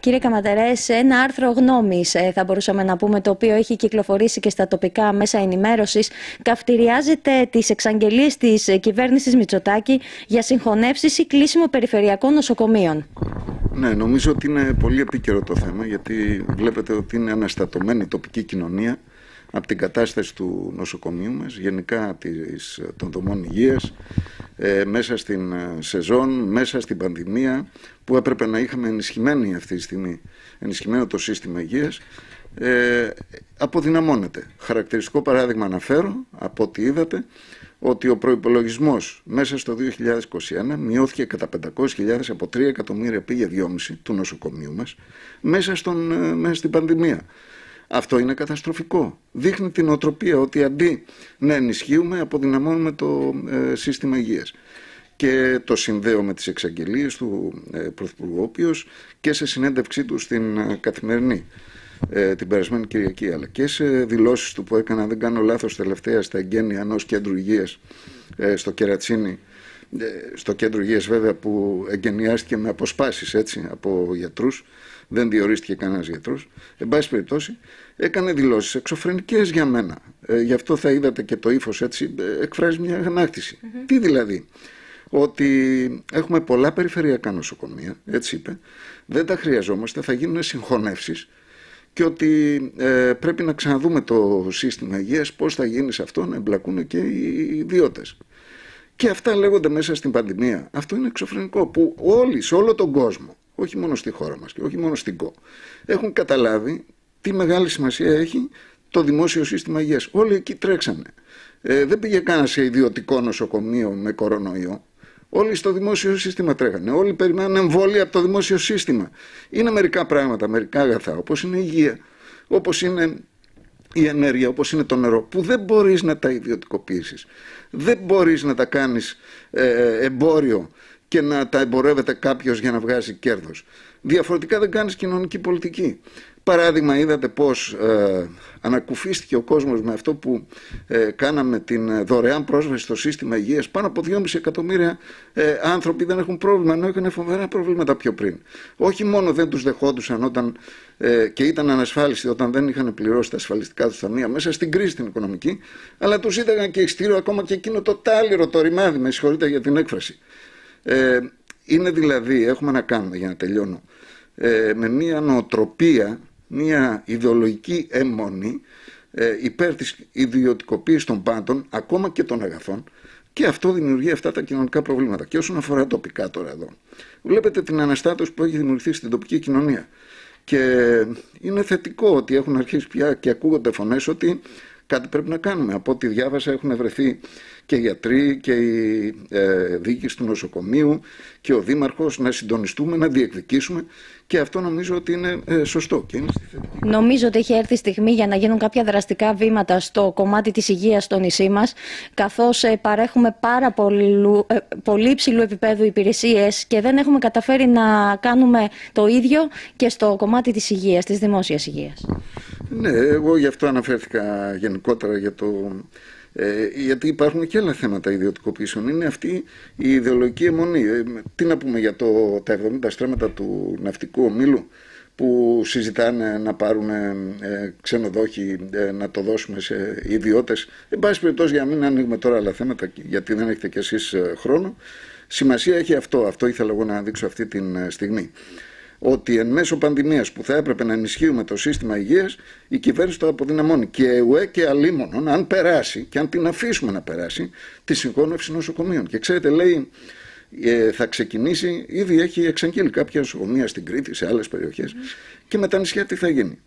Κύριε Καματερέ, ένα άρθρο γνώμης, ε, θα μπορούσαμε να πούμε, το οποίο έχει κυκλοφορήσει και στα τοπικά μέσα ενημέρωσης, καυτηριάζεται τις εξαγγελίες της ε, κυβέρνησης Μητσοτάκη για συγχωνεύσεις ή κλείσιμο περιφερειακών νοσοκομείων. Ναι, νομίζω ότι είναι πολύ επίκαιρο το θέμα, γιατί βλέπετε ότι είναι αναστατωμένη η τοπική κοινωνία από την κατάσταση του νοσοκομείου μας, γενικά των δομών υγείας, ε, μέσα στην ε, σεζόν, μέσα στην πανδημία, που έπρεπε να είχαμε ενισχυμένη αυτή τη στιγμή, ενισχυμένο το σύστημα υγείας, ε, αποδυναμώνεται. Χαρακτηριστικό παράδειγμα αναφέρω, από ό,τι είδατε, ότι ο προϋπολογισμός μέσα στο 2021 μειώθηκε κατά 500.000 από 3 εκατομμύρια πήγε 2,5 του νοσοκομείου μας μέσα, στον, ε, μέσα στην πανδημία. Αυτό είναι καταστροφικό. Δείχνει την οτροπία ότι αντί να ενισχύουμε, αποδυναμώνουμε το ε, σύστημα υγείας. Και το συνδέω με τις εξαγγελίες του ε, Πρωθυπουργού, και σε συνέντευξή του στην ε, Καθημερινή ε, την περασμένη Κυριακή, αλλά και σε δηλώσεις του που έκανα, δεν κάνω λάθος τελευταία, στα εγγένεια ενός κέντρου υγείας στο Κερατσίνη, ε, στο κέντρο υγείας βέβαια που εγκαινιάστηκε με αποσπάσεις έτσι, από γιατρούς, δεν διορίστηκε κανένας γιατρός, εν πάση περιπτώσει έκανε δηλώσεις εξωφρενικές για μένα. Ε, γι' αυτό θα είδατε και το ύφος έτσι ε, εκφράζει μια ανάκτηση. Τι δηλαδή, ότι έχουμε πολλά περιφερειακά νοσοκομεία, έτσι είπε, δεν τα χρειαζόμαστε, θα γίνουν συγχωνεύσεις και ότι πρέπει να ξαναδούμε το σύστημα υγείας, πώς θα γίνει σε αυτό να εμπλακούν και οι ιδιώτες. Και αυτά λέγονται μέσα στην πανδημία. Αυτό είναι εξωφρενικό που όλοι σε όλο τον κόσμο, όχι μόνο στη χώρα μας και όχι μόνο στην ΚΟ, έχουν καταλάβει τι μεγάλη σημασία έχει το δημόσιο σύστημα υγείας. Όλοι εκεί τρέξανε. Ε, δεν πήγε κανένα σε ιδιωτικό νοσοκομείο με κορονοϊό. Όλοι στο δημόσιο σύστημα τρέχανε. Όλοι περιμένουν εμβόλια από το δημόσιο σύστημα. Είναι μερικά πράγματα, μερικά αγαθά, όπως είναι η υγεία, όπως είναι η ενέργεια όπως είναι το νερό που δεν μπορείς να τα ιδιωτικοποιήσεις. Δεν μπορείς να τα κάνεις ε, εμπόριο και να τα εμπορεύεται κάποιος για να βγάζει κέρδος. Διαφορετικά δεν κάνεις κοινωνική πολιτική. Παράδειγμα, είδατε πώς ε, ανακουφίστηκε ο κόσμος με αυτό που ε, κάναμε την ε, δωρεάν πρόσβαση στο σύστημα υγείας. Πάνω από 2,5 εκατομμύρια ε, άνθρωποι δεν έχουν πρόβλημα, ενώ είχαν φοβερά προβλήματα πιο πριν. Όχι μόνο δεν τους δεχόντουσαν όταν, και ήταν ανασφάλιστοι όταν δεν είχαν πληρώσει τα ασφαλιστικά τους ταμεία μέσα στην κρίση την οικονομική, αλλά τους είδαγαν και εξτήρω ακόμα και εκείνο το τάλιρο, το ρημάδι, με συγχωρείτε για την έκφραση. είναι δηλαδή, έχουμε να κάνουμε για να τελειώνω, με μια νοοτροπία μια ιδεολογική αιμονή ε, υπέρ της ιδιωτικοποίησης των πάντων, ακόμα και των αγαθών, και αυτό δημιουργεί αυτά τα κοινωνικά προβλήματα. Και όσον αφορά τοπικά τώρα εδώ, βλέπετε την αναστάτωση που έχει δημιουργηθεί στην τοπική κοινωνία. Και είναι θετικό ότι έχουν αρχίσει πια και ακούγονται φωνές ότι κάτι πρέπει να κάνουμε. Από ό,τι διάβασα έχουν βρεθεί και οι γιατροί και οι ε, διοίκηση του νοσοκομείου και ο δήμαρχος να συντονιστούμε, να διεκδικήσουμε και αυτό νομίζω ότι είναι ε, σωστό και είναι στη Νομίζω ότι έχει έρθει η στιγμή για να γίνουν κάποια δραστικά βήματα στο κομμάτι της υγείας στο νησί μας καθώς ε, παρέχουμε πάρα πολύ, ε, πολύ υψηλού επίπεδου υπηρεσίες και δεν έχουμε καταφέρει να κάνουμε το ίδιο και στο κομμάτι της υγείας, της δημόσιας υγείας. Ναι, εγώ γι' αυτό αναφέρθηκα γενικότερα για το... Ε, γιατί υπάρχουν και άλλα θέματα ιδιωτικοποιήσεων. Είναι αυτή η ιδεολογική αιμονή. Ε, τι να πούμε για το, τα 70 στρέμματα του ναυτικού ομίλου που συζητάνε να πάρουν ε, ξενοδόχοι, ε, να το δώσουμε σε ιδιώτες. Εν πάση περιπτώσει για να μην ανοίγουμε τώρα άλλα θέματα γιατί δεν έχετε κι εσείς ε, χρόνο. Σημασία έχει αυτό. Αυτό ήθελα εγώ να δείξω αυτή τη στιγμή ότι εν μέσω πανδημίας που θα έπρεπε να ενισχύουμε το σύστημα υγείας, η κυβέρνηση το αποδυναμώνει. Και ΕΟΕ και αλίμονον, αν περάσει και αν την αφήσουμε να περάσει, τη συγχώνευση νοσοκομείων. Και ξέρετε, λέει, ε, θα ξεκινήσει, ήδη έχει εξαγγείλει κάποια νοσοκομεία στην Κρήτη, σε άλλες περιοχές, και με τα νησιά τι θα γίνει.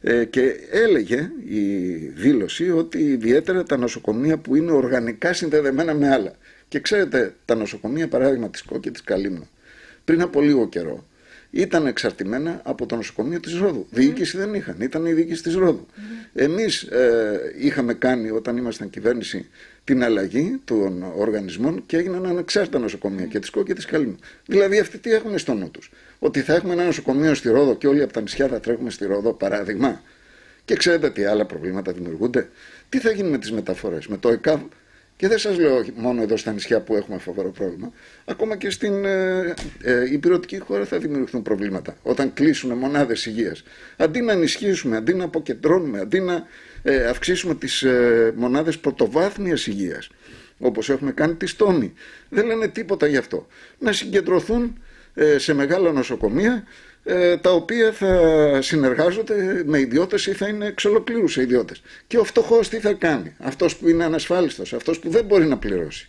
Ε, και έλεγε η δήλωση ότι ιδιαίτερα τα νοσοκομεία που είναι οργανικά συνδεδεμένα με άλλα. Και ξέρετε, τα νοσοκομεία, παράδειγμα της Κόκη της Καλύμνου, πριν από λίγο καιρό, ήταν εξαρτημένα από το νοσοκομείο της Ρόδου. Mm. Διοίκηση δεν είχαν, ήταν η διοίκηση της Ρόδου. Mm. Ναι. Εμείς ε, είχαμε κάνει όταν ήμασταν κυβέρνηση την αλλαγή των οργανισμών και έγιναν ανεξάρτητα νοσοκομεία mm. και της ΚΟ και της Καλύμου. Δηλαδή αυτοί τι έχουν στο νου Ότι θα έχουμε ένα νοσοκομείο στη Ρόδο και όλοι από τα νησιά θα τρέχουμε στη Ρόδο, παράδειγμα. Και ξέρετε τι άλλα προβλήματα δημιουργούνται. Τι θα γίνει με τις μεταφορές, με το ΕΚΑΒ και δεν σας λέω μόνο εδώ στα νησιά που έχουμε φοβερό πρόβλημα. Ακόμα και στην ε, ε υπηρετική χώρα θα δημιουργηθούν προβλήματα όταν κλείσουν μονάδες υγείας. Αντί να ενισχύσουμε, αντί να αποκεντρώνουμε, αντί να ε, αυξήσουμε τις ε, μονάδες πρωτοβάθμιας υγείας, όπως έχουμε κάνει τη Στόμη, δεν λένε τίποτα γι' αυτό. Να συγκεντρωθούν ε, σε μεγάλα νοσοκομεία ε, τα οποία θα συνεργάζονται με ιδιώτες ή θα είναι εξ ολοκλήρου ιδιώτες. Και ο φτωχός τι θα κάνει, αυτός που είναι ανασφάλιστος, αυτός που δεν μπορεί να πληρώσει.